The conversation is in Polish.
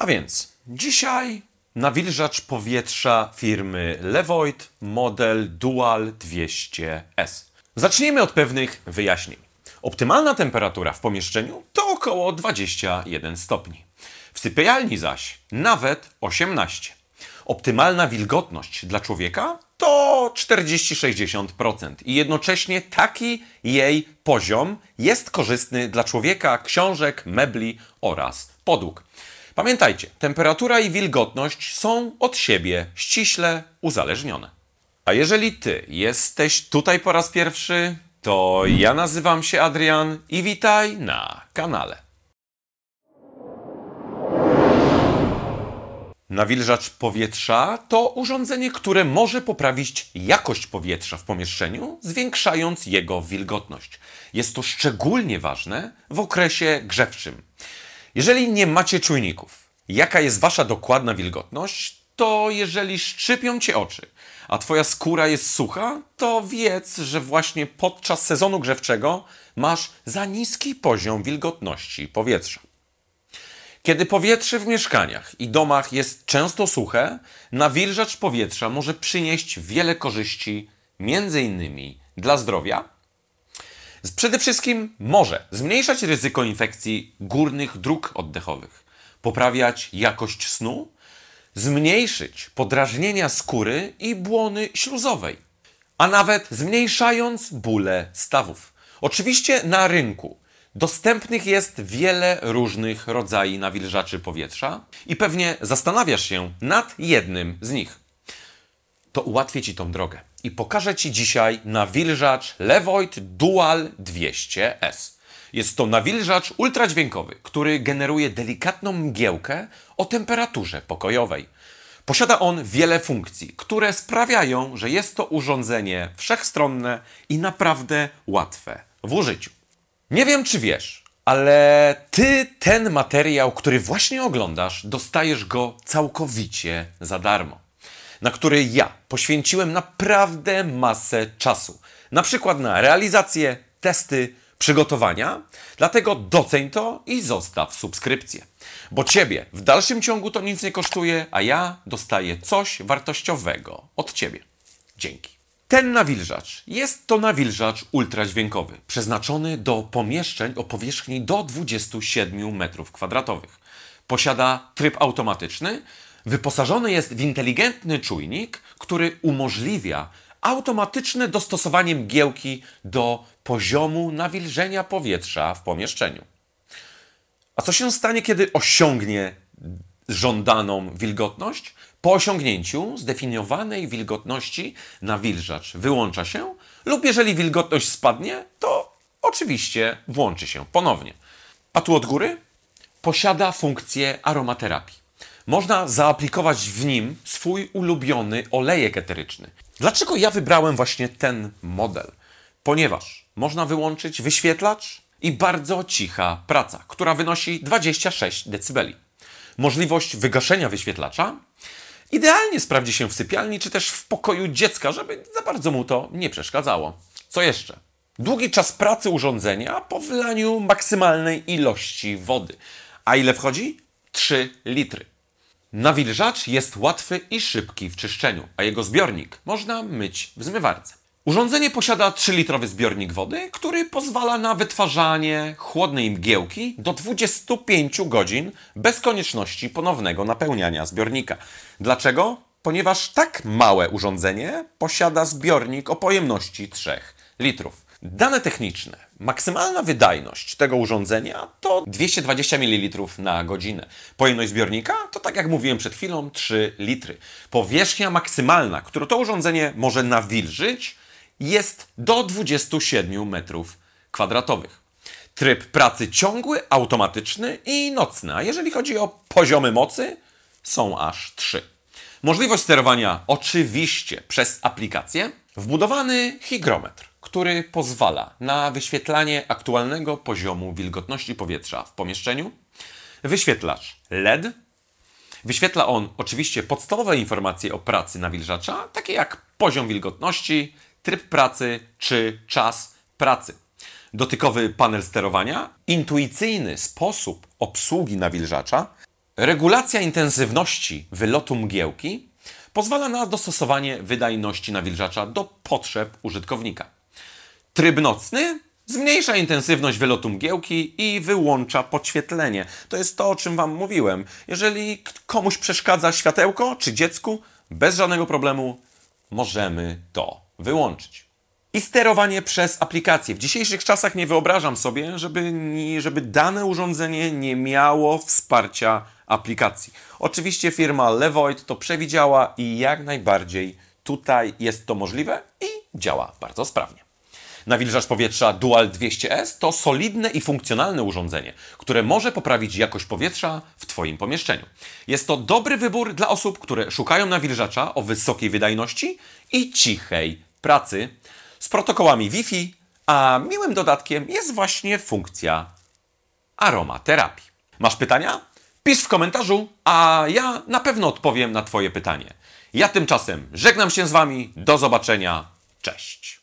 A więc dzisiaj nawilżacz powietrza firmy Levoid, model Dual 200S. Zacznijmy od pewnych wyjaśnień. Optymalna temperatura w pomieszczeniu to około 21 stopni. W sypialni zaś nawet 18. Optymalna wilgotność dla człowieka to 40-60% i jednocześnie taki jej poziom jest korzystny dla człowieka, książek, mebli oraz podłóg. Pamiętajcie, temperatura i wilgotność są od siebie ściśle uzależnione. A jeżeli ty jesteś tutaj po raz pierwszy, to ja nazywam się Adrian i witaj na kanale. Nawilżacz powietrza to urządzenie, które może poprawić jakość powietrza w pomieszczeniu, zwiększając jego wilgotność. Jest to szczególnie ważne w okresie grzewczym. Jeżeli nie macie czujników, jaka jest wasza dokładna wilgotność, to jeżeli szczypią cię oczy, a twoja skóra jest sucha, to wiedz, że właśnie podczas sezonu grzewczego masz za niski poziom wilgotności powietrza. Kiedy powietrze w mieszkaniach i domach jest często suche, nawilżacz powietrza może przynieść wiele korzyści, między innymi dla zdrowia, Przede wszystkim może zmniejszać ryzyko infekcji górnych dróg oddechowych, poprawiać jakość snu, zmniejszyć podrażnienia skóry i błony śluzowej, a nawet zmniejszając bóle stawów. Oczywiście na rynku dostępnych jest wiele różnych rodzajów nawilżaczy powietrza i pewnie zastanawiasz się nad jednym z nich to ułatwię Ci tą drogę. I pokażę Ci dzisiaj nawilżacz Levoid Dual 200S. Jest to nawilżacz ultradźwiękowy, który generuje delikatną mgiełkę o temperaturze pokojowej. Posiada on wiele funkcji, które sprawiają, że jest to urządzenie wszechstronne i naprawdę łatwe w użyciu. Nie wiem, czy wiesz, ale ty ten materiał, który właśnie oglądasz, dostajesz go całkowicie za darmo na który ja poświęciłem naprawdę masę czasu. Na przykład na realizację, testy, przygotowania, dlatego doceń to i zostaw subskrypcję. Bo Ciebie w dalszym ciągu to nic nie kosztuje, a ja dostaję coś wartościowego od Ciebie. Dzięki. Ten nawilżacz jest to nawilżacz ultradźwiękowy, przeznaczony do pomieszczeń o powierzchni do 27 m2. Posiada tryb automatyczny Wyposażony jest w inteligentny czujnik, który umożliwia automatyczne dostosowanie mgiełki do poziomu nawilżenia powietrza w pomieszczeniu. A co się stanie, kiedy osiągnie żądaną wilgotność? Po osiągnięciu zdefiniowanej wilgotności nawilżacz wyłącza się, lub jeżeli wilgotność spadnie, to oczywiście włączy się ponownie. A tu od góry posiada funkcję aromaterapii można zaaplikować w nim swój ulubiony olejek eteryczny. Dlaczego ja wybrałem właśnie ten model? Ponieważ można wyłączyć wyświetlacz i bardzo cicha praca, która wynosi 26 dB. Możliwość wygaszenia wyświetlacza idealnie sprawdzi się w sypialni czy też w pokoju dziecka, żeby za bardzo mu to nie przeszkadzało. Co jeszcze? Długi czas pracy urządzenia po wylaniu maksymalnej ilości wody. A ile wchodzi? 3 litry. Nawilżacz jest łatwy i szybki w czyszczeniu, a jego zbiornik można myć w zmywarce. Urządzenie posiada 3-litrowy zbiornik wody, który pozwala na wytwarzanie chłodnej mgiełki do 25 godzin bez konieczności ponownego napełniania zbiornika. Dlaczego? Ponieważ tak małe urządzenie posiada zbiornik o pojemności 3 litrów. Dane techniczne Maksymalna wydajność tego urządzenia to 220 ml na godzinę. Pojemność zbiornika to, tak jak mówiłem przed chwilą, 3 litry. Powierzchnia maksymalna, którą to urządzenie może nawilżyć, jest do 27 metrów kwadratowych. Tryb pracy ciągły, automatyczny i nocny, a jeżeli chodzi o poziomy mocy, są aż 3. Możliwość sterowania oczywiście przez aplikację, wbudowany higrometr który pozwala na wyświetlanie aktualnego poziomu wilgotności powietrza w pomieszczeniu. Wyświetlacz LED. Wyświetla on oczywiście podstawowe informacje o pracy nawilżacza, takie jak poziom wilgotności, tryb pracy czy czas pracy. Dotykowy panel sterowania, intuicyjny sposób obsługi nawilżacza, regulacja intensywności wylotu mgiełki pozwala na dostosowanie wydajności nawilżacza do potrzeb użytkownika. Tryb nocny zmniejsza intensywność wylotu mgiełki i wyłącza podświetlenie. To jest to, o czym Wam mówiłem. Jeżeli komuś przeszkadza światełko czy dziecku, bez żadnego problemu możemy to wyłączyć. I sterowanie przez aplikację. W dzisiejszych czasach nie wyobrażam sobie, żeby, żeby dane urządzenie nie miało wsparcia aplikacji. Oczywiście firma Levoid to przewidziała i jak najbardziej tutaj jest to możliwe i działa bardzo sprawnie. Nawilżacz powietrza Dual 200S to solidne i funkcjonalne urządzenie, które może poprawić jakość powietrza w Twoim pomieszczeniu. Jest to dobry wybór dla osób, które szukają nawilżacza o wysokiej wydajności i cichej pracy z protokołami Wi-Fi, a miłym dodatkiem jest właśnie funkcja aromaterapii. Masz pytania? Pisz w komentarzu, a ja na pewno odpowiem na Twoje pytanie. Ja tymczasem żegnam się z Wami, do zobaczenia, cześć!